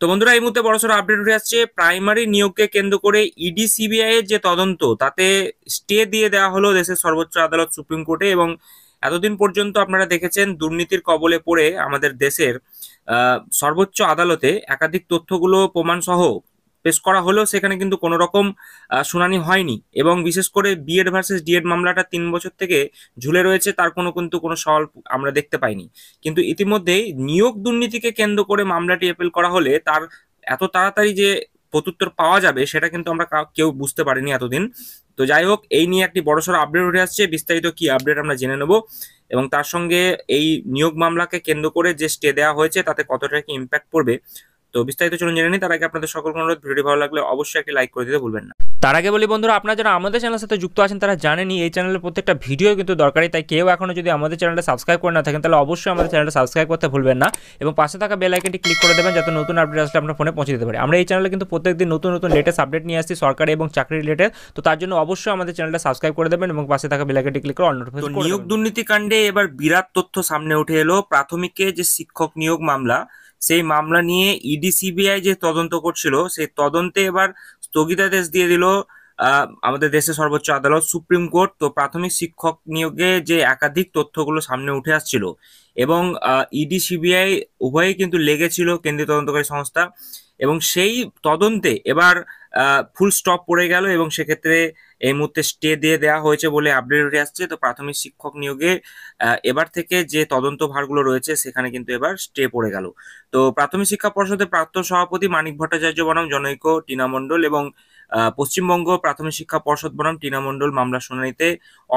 তো বন্ধুরা এই মুহূর্তে বড়সড় আপডেট উঠে আসছে প্রাইমারি নিয়োগকে কেন্দ্র করে ইডি e সিবিআই এর যে তদন্ত তাতে স্টে দিয়ে দেওয়া হলো দেশের সর্বোচ্চ আদালত সুপ্রিম কোর্টে এবং এতদিন পর্যন্ত আপনারা দেখেছেন দুর্নীতির কবলে পড়ে আমাদের দেশের সর্বোচ্চ আদালতে একাধিক তথ্যগুলো প্রমাণ সহ পেশ করা হলেও সেখানে কিন্তু কোনো রকম শুনানি হয়নি এবং বিশেষ করে বিএড ভার্সেস ডিএড মামলাটা তিন বছর থেকে ঝুলে রয়েছে তার কোনো কিন্তু কোনো সওয়াল আমরা দেখতে পাইনি কিন্তু ইতিমধ্যেই নিয়োগ দুর্নীতিকে কেন্দ্র করে মামলাটি অ্যাপিল করা হলে তার এত তাড়াতাড়ি যে প্রত্যুত্তর পাওয়া যাবে সেটা কিন্তু আমরা কেউ বুঝতে পারিনি এতদিন তো যাই হোক এই নিয়ে একটি বড়সড় আপডেট উঠে আসছে বিস্তারিত কি আপডেট আমরা জেনে নেব এবং তার সঙ্গে এই নিয়োগ মামলাকে কেন্দ্র করে যে স্টে দেওয়া হয়েছে তাতে কতটা কি ইম্প্যাক্ট পড়বে তো বিস্তারিত চলুন জেনে নিই তার আগে আপনাদের সকল অনুরোধ ভিডিওটি ভালো লাগলে অবশ্যই একটি লাইক করে দিতে ভুলবেন না তার আগে বলি বন্ধুরা আপনারা যারা আমাদের চ্যানেলের সাথে যুক্ত আছেন তারা জানেনি এই চ্যানেলের প্রত্যেকটা ভিডিও কিন্তু দরকারি তাই কেউ এখনো যদি আমাদের চ্যানেলটা সাবস্ক্রাইব করে না থাকেন তাহলে অবশ্যই আমাদের চ্যানেলটা সাবস্ক্রাইব করতে ভুলবেন না এবং পাশে থাকা বেল আইকনটি ক্লিক করে দেবেন যাতে নতুন আপডেট আসলে আপনার ফোনে পৌঁছে দিতে পারে আমরা এই চ্যানেলে কিন্তু প্রত্যেকদিন নতুন নতুন লেটেস্ট আপডেট নিয়ে আসছি সরকারি এবং চাকরি রিলেটেড তো তার জন্য অবশ্যই আমাদের চ্যানেলটা সাবস্ক্রাইব করে দেবেন এবং পাশে থাকা বেল আইকনটি ক্লিক করে অন্য নোটিফিকেশন নিয়োগ দুর্নীতিকাণ্ডে এবার বিরাট তথ্য সামনে উঠে এলো প্রাথমিকে যে শিক্ষক নিয়োগ মামলা সেই মামলা নিয়ে ইডি e সিবিআই যে তদন্ত করছিল সেই তদন্তে এবার স্থগিতাদেশ দিয়ে দিল আমাদের দেশের সর্বোচ্চ আদালত সুপ্রিম কোর্ট তো প্রাথমিক শিক্ষক নিয়োগে যে একাধিক তথ্যগুলো সামনে উঠে আসছিল এবং ইডি সিবিআই e উভয়ই কিন্তু লেগেছিল কেন্দ্রীয় তদন্তকারী সংস্থা এবং সেই তদন্তে এবার ফুল স্টপ পড়ে গেল এবং সেক্ষেত্রে এই মুহূর্তে স্টে দিয়ে দেওয়া হয়েছে বলে আপডেট উঠে আসছে তো প্রাথমিক শিক্ষক নিয়োগে এবার থেকে যে তদন্ত ভারগুলো রয়েছে সেখানে কিন্তু এবার স্টে পড়ে গেল তো প্রাথমিক শিক্ষা পর্ষদের প্রাক্তন সভাপতি মানিক ভট্টাচার্য বনাম জনৈক টিনা মণ্ডল এবং পশ্চিমবঙ্গ প্রাথমিক শিক্ষা পর্ষদ বনাম টিনা মণ্ডল মামলা শুনানিতে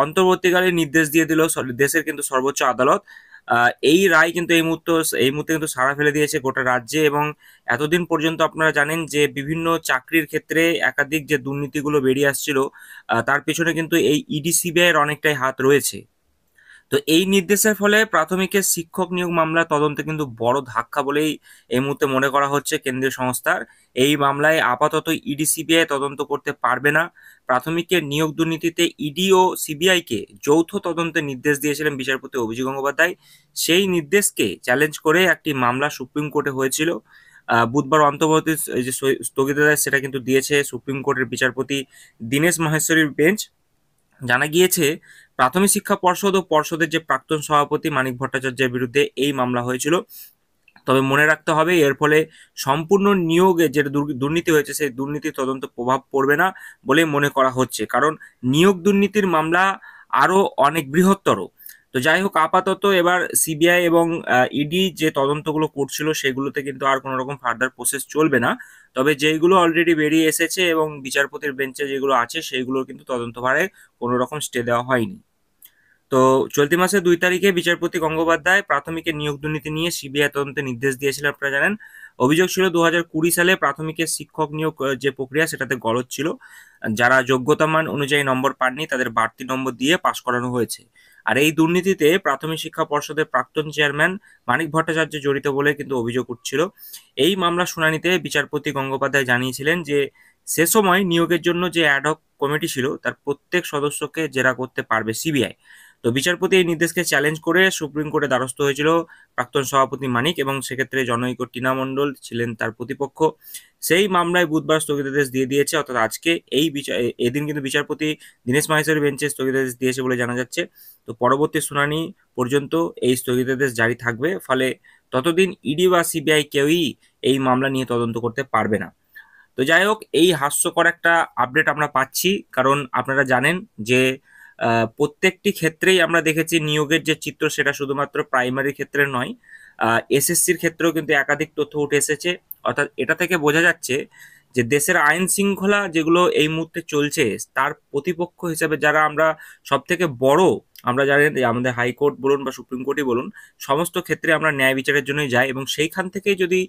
অন্তর্বর্তীকালে নির্দেশ দিয়ে দিল দেশের কিন্তু সর্বোচ্চ আদালত এই রায় কিন্তু এই মুহূর্তে এই মুহূর্তে কিন্তু সাড়া ফেলে দিয়েছে গোটা রাজ্যে এবং এতদিন পর্যন্ত আপনারা জানেন যে বিভিন্ন চাকরির ক্ষেত্রে একাধিক যে দুর্নীতিগুলো বেরিয়ে আসছিল তার পেছনে কিন্তু এই e এর অনেকটাই হাত রয়েছে তো এই নির্দেশের ফলে প্রাথমিকের শিক্ষক নিয়োগ মামলা তদন্তে কিন্তু বড় ধাক্কা বলেই এই মুহূর্তে মনে করা হচ্ছে কেন্দ্রীয় সংস্থার এই মামলায় আপাতত ইডি সিবিআই তদন্ত করতে পারবে না প্রাথমিকের নিয়োগ দুর্নীতিতে ইডি ও সিবিআইকে যৌথ তদন্তের নির্দেশ দিয়েছিলেন বিচারপতি অভিজিৎ গঙ্গোপাধ্যায় সেই নির্দেশকে চ্যালেঞ্জ করে একটি মামলা সুপ্রিম কোর্টে হয়েছিল বুধবার অন্তর্বর্তী যে স্থগিতাদেশ সেটা কিন্তু দিয়েছে সুপ্রিম কোর্টের বিচারপতি দীনেশ মহেশ্বরীর বেঞ্চ জানা গিয়েছে প্রাথমিক শিক্ষা পর্ষদ ও পর্ষদের যে প্রাক্তন সভাপতি মানিক ভট্টাচার্যের বিরুদ্ধে এই মামলা হয়েছিল তবে মনে রাখতে হবে এর ফলে সম্পূর্ণ নিয়োগে যে দুর্নীতি হয়েছে সেই দুর্নীতি তদন্ত প্রভাব পড়বে না বলে মনে করা হচ্ছে কারণ নিয়োগ দুর্নীতির মামলা আরও অনেক বৃহত্তর তো যাই হোক আপাতত এবার সিবিআই এবং ইডি যে তদন্তগুলো করছিল সেগুলোতে কিন্তু আর কোনো রকম ফার্দার প্রসেস চলবে না তবে যেইগুলো অলরেডি বেরিয়ে এসেছে এবং বিচারপতির বেঞ্চে যেগুলো আছে সেইগুলোর কিন্তু তদন্তভারে কোনো রকম স্টে দেওয়া হয়নি তো চলতি মাসের দুই তারিখে বিচারপতি গঙ্গোপাধ্যায় প্রাথমিকের নিয়োগ দুর্নীতি নিয়ে সিবিআই তদন্তে নির্দেশ দিয়েছিলেন আপনারা জানেন অভিযোগ ছিল দু কুড়ি সালে প্রাথমিকের শিক্ষক নিয়োগ যে প্রক্রিয়া সেটাতে গলত ছিল যারা যোগ্যতামান অনুযায়ী নম্বর পাননি তাদের বাড়তি নম্বর দিয়ে পাশ করানো হয়েছে আর এই দুর্নীতিতে প্রাথমিক শিক্ষা পর্ষদের প্রাক্তন চেয়ারম্যান মানিক ভট্টাচার্য জড়িত বলে কিন্তু অভিযোগ উঠছিল এই মামলা শুনানিতে বিচারপতি গঙ্গোপাধ্যায় জানিয়েছিলেন যে সে সময় নিয়োগের জন্য যে অ্যাডক কমিটি ছিল তার প্রত্যেক সদস্যকে জেরা করতে পারবে সিবিআই তো বিচারপতি এই নির্দেশকে চ্যালেঞ্জ করে সুপ্রিম কোর্টে দ্বারস্থ হয়েছিল প্রাক্তন সভাপতি মানিক এবং সেক্ষেত্রে জনৈক টিনা মণ্ডল ছিলেন তার প্রতিপক্ষ সেই মামলায় বুধবার স্থগিতাদেশ দিয়ে দিয়েছে অর্থাৎ আজকে এই বিচার এদিন কিন্তু বিচারপতি দীনেশ মাহেশ্বরী বেঞ্চে স্থগিতাদেশ দিয়েছে বলে জানা যাচ্ছে তো পরবর্তী শুনানি পর্যন্ত এই স্থগিতাদেশ জারি থাকবে ফলে ততদিন ইডি বা সিবিআই কেউই এই মামলা নিয়ে তদন্ত করতে পারবে না তো যাই হোক এই হাস্যকর একটা আপডেট আমরা পাচ্ছি কারণ আপনারা জানেন যে প্রত্যেকটি ক্ষেত্রেই আমরা দেখেছি নিয়োগের যে চিত্র সেটা শুধুমাত্র প্রাইমারি ক্ষেত্রে নয় এসএসসির ক্ষেত্রেও কিন্তু একাধিক তথ্য উঠে এসেছে অর্থাৎ এটা থেকে বোঝা যাচ্ছে যে দেশের আইন শৃঙ্খলা যেগুলো এই মুহূর্তে চলছে তার প্রতিপক্ষ হিসাবে যারা আমরা সব থেকে বড় আমরা জানি আমাদের হাইকোর্ট বলুন বা সুপ্রিম কোর্টই বলুন সমস্ত ক্ষেত্রে আমরা ন্যায় বিচারের জন্যই যাই এবং সেইখান থেকে যদি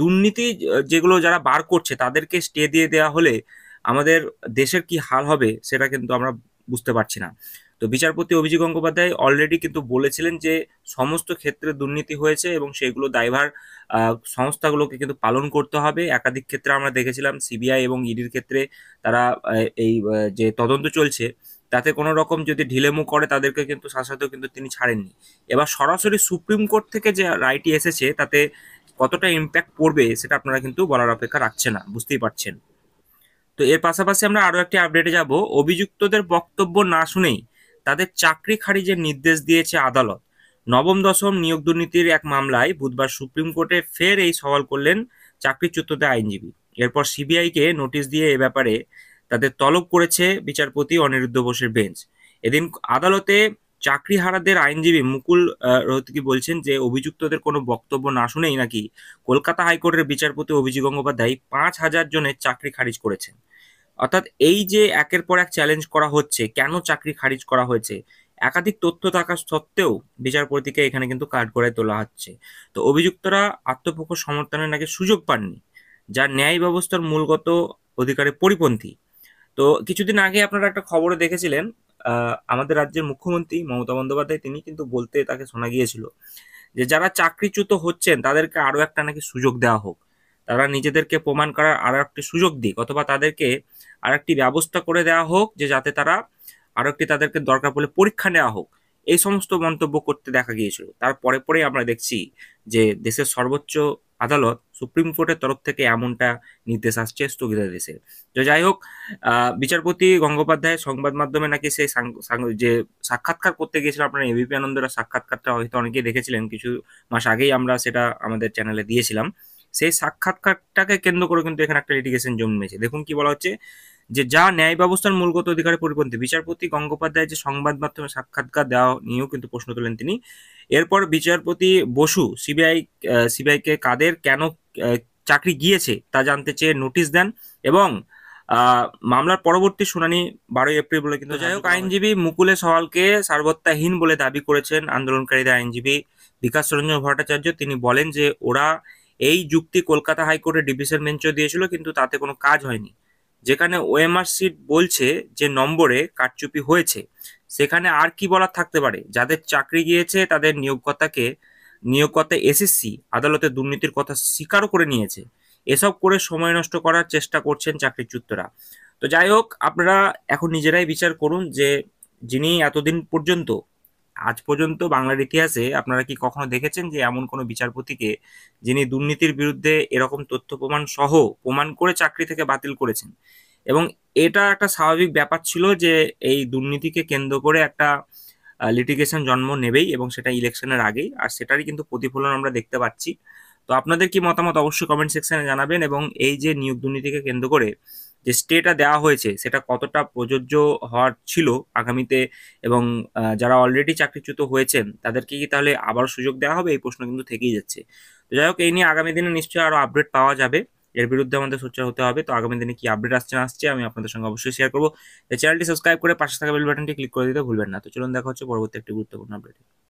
দুর্নীতি যেগুলো যারা বার করছে তাদেরকে স্টে দিয়ে দেওয়া হলে আমাদের দেশের কি হাল হবে সেটা কিন্তু আমরা বুঝতে পারছি না তো বিচারপতি অভিজিৎ গঙ্গোপাধ্যায় অলরেডি কিন্তু বলেছিলেন যে সমস্ত ক্ষেত্রে দুর্নীতি হয়েছে এবং সেইগুলো দায়ভার সংস্থাগুলোকে কিন্তু পালন করতে হবে একাধিক ক্ষেত্রে আমরা দেখেছিলাম সিবিআই এবং ইডির ক্ষেত্রে তারা এই যে তদন্ত চলছে তাতে কোনো রকম যদি ঢিলেমু করে তাদেরকে কিন্তু শাসাতেও কিন্তু তিনি ছাড়েননি এবার সরাসরি সুপ্রিম কোর্ট থেকে যে রায়টি এসেছে তাতে কতটা ইম্প্যাক্ট পড়বে সেটা আপনারা কিন্তু বলার অপেক্ষা রাখছে না বুঝতেই পারছেন তো এর পাশাপাশি আমরা আরও একটি আপডেটে যাব অভিযুক্তদের বক্তব্য না শুনেই তাদের চাকরি খারিজের নির্দেশ দিয়েছে আদালত নবম দশম নিয়োগ দুর্নীতির এক মামলায় বুধবার সুপ্রিম কোর্টে ফের এই সওয়াল করলেন চাকরিচ্যুতদের আইনজীবী এরপর সিবিআইকে নোটিশ দিয়ে এ ব্যাপারে তাদের তলব করেছে বিচারপতি অনিরুদ্ধ বোসের বেঞ্চ এদিন আদালতে চাকরিহারাদের আইনজীবী মুকুল রোহতকি বলছেন যে অভিযুক্তদের কোনো বক্তব্য না শুনেই নাকি কলকাতা হাইকোর্টের বিচারপতি অভিজিৎ গঙ্গোপাধ্যায় পাঁচ হাজার জনের চাকরি খারিজ করেছেন অর্থাৎ এই যে একের পর এক চ্যালেঞ্জ করা হচ্ছে কেন চাকরি খারিজ করা হয়েছে একাধিক তথ্য থাকা সত্ত্বেও বিচারপতিকে এখানে কিন্তু কাঠ করে তোলা হচ্ছে তো অভিযুক্তরা আত্মপক্ষ সমর্থনের নাকি সুযোগ পাননি যা ন্যায় ব্যবস্থার মূলগত অধিকারের পরিপন্থী তো কিছুদিন আগে আপনারা একটা খবরে দেখেছিলেন আমাদের রাজ্যের মুখ্যমন্ত্রী মমতা বন্দ্যোপাধ্যায় তিনি কিন্তু বলতে তাকে শোনা গিয়েছিল যে যারা চাকরিচ্যুত হচ্ছেন তাদেরকে আরও একটা নাকি সুযোগ দেওয়া হোক তারা নিজেদেরকে প্রমাণ করার আরও একটি সুযোগ দিক অথবা তাদেরকে আর একটি ব্যবস্থা করে দেওয়া হোক যে যাতে তারা আরও একটি তাদেরকে দরকার পড়লে পরীক্ষা নেওয়া হোক এই সমস্ত মন্তব্য করতে দেখা গিয়েছিল তার পরে পরে আমরা দেখছি যে দেশের সর্বোচ্চ আদালত সুপ্রিম কোর্টের তরফ থেকে এমনটা নির্দেশ আসছে স্থগিতাদেশের তো যাই হোক বিচারপতি গঙ্গোপাধ্যায় সংবাদ মাধ্যমে নাকি সেই যে সাক্ষাৎকার করতে গিয়েছিল আপনার এবিপি আনন্দের সাক্ষাৎকারটা হয়তো অনেকেই দেখেছিলেন কিছু মাস আগেই আমরা সেটা আমাদের চ্যানেলে দিয়েছিলাম সেই সাক্ষাৎকারটাকে কেন্দ্র করে কিন্তু এখানে একটা লিটিগেশন জন্মেছে দেখুন কি বলা হচ্ছে যে যা ন্যায় ব্যবস্থার মূলগত অধিকারের পরিপন্থী বিচারপতি গঙ্গোপাধ্যায় যে সংবাদ মাধ্যমে সাক্ষাৎকার দেওয়া নিয়েও কিন্তু প্রশ্ন তোলেন তিনি এরপর বিচারপতি বসু সিবিআই সিবিআইকে কাদের কেন চাকরি গিয়েছে তা জানতে চেয়ে নোটিশ দেন এবং মামলার পরবর্তী শুনানি বারোই এপ্রিল বলে কিন্তু যাই হোক আইনজীবী মুকুলে সওয়ালকে সার্বত্যাহীন বলে দাবি করেছেন আন্দোলনকারীদের আইনজীবী বিকাশ রঞ্জন ভট্টাচার্য তিনি বলেন যে ওরা এই যুক্তি কলকাতা হাইকোর্টে ডিভিশন বেঞ্চও দিয়েছিল কিন্তু তাতে কোনো কাজ হয়নি যেখানে ওএমআর সিট বলছে যে নম্বরে কারচুপি হয়েছে সেখানে আর কি বলার থাকতে পারে যাদের চাকরি গিয়েছে তাদের নিয়োগকর্তাকে নিয়োগকর্তা এসএসসি আদালতে দুর্নীতির কথা স্বীকারও করে নিয়েছে এসব করে সময় নষ্ট করার চেষ্টা করছেন চাকরিচ্যুতরা তো যাই হোক আপনারা এখন নিজেরাই বিচার করুন যে যিনি এতদিন পর্যন্ত আজ পর্যন্ত বাংলার ইতিহাসে আপনারা কি কখনো দেখেছেন যে এমন কোনো বিচারপতিকে যিনি দুর্নীতির বিরুদ্ধে এরকম তথ্য প্রমাণ সহ প্রমাণ করে চাকরি থেকে বাতিল করেছেন এবং এটা একটা স্বাভাবিক ব্যাপার ছিল যে এই দুর্নীতিকে কেন্দ্র করে একটা লিটিগেশন জন্ম নেবেই এবং সেটা ইলেকশনের আগেই আর সেটারই কিন্তু প্রতিফলন আমরা দেখতে পাচ্ছি তো আপনাদের কি মতামত অবশ্যই কমেন্ট সেকশনে জানাবেন এবং এই যে নিয়োগ দুর্নীতিকে কেন্দ্র করে যে স্টেটা দেওয়া হয়েছে সেটা কতটা প্রযোজ্য হওয়ার ছিল আগামীতে এবং যারা অলরেডি চাকরিচ্যুত হয়েছেন তাদেরকে কি তাহলে আবার সুযোগ দেওয়া হবে এই প্রশ্ন কিন্তু থেকেই যাচ্ছে তো যাই হোক এই নিয়ে আগামী দিনে নিশ্চয়ই আরও আপডেট পাওয়া যাবে এর বিরুদ্ধে আমাদের সোচ্চার হতে হবে তো আগামী দিনে কি আপডেট আসছে না আসছে আমি আপনাদের সঙ্গে অবশ্যই শেয়ার করবো চ্যানেলটি সাবস্ক্রাইব করে পাশে থাকা বেল বাটনটি ক্লিক করে দিতে ভুলবেন না তো চলুন দেখা হচ্ছে পরবর্তী একটি গুরুত্বপূর্ণ আপডেট